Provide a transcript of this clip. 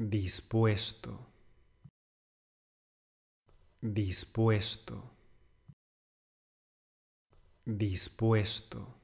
dispuesto, dispuesto, dispuesto.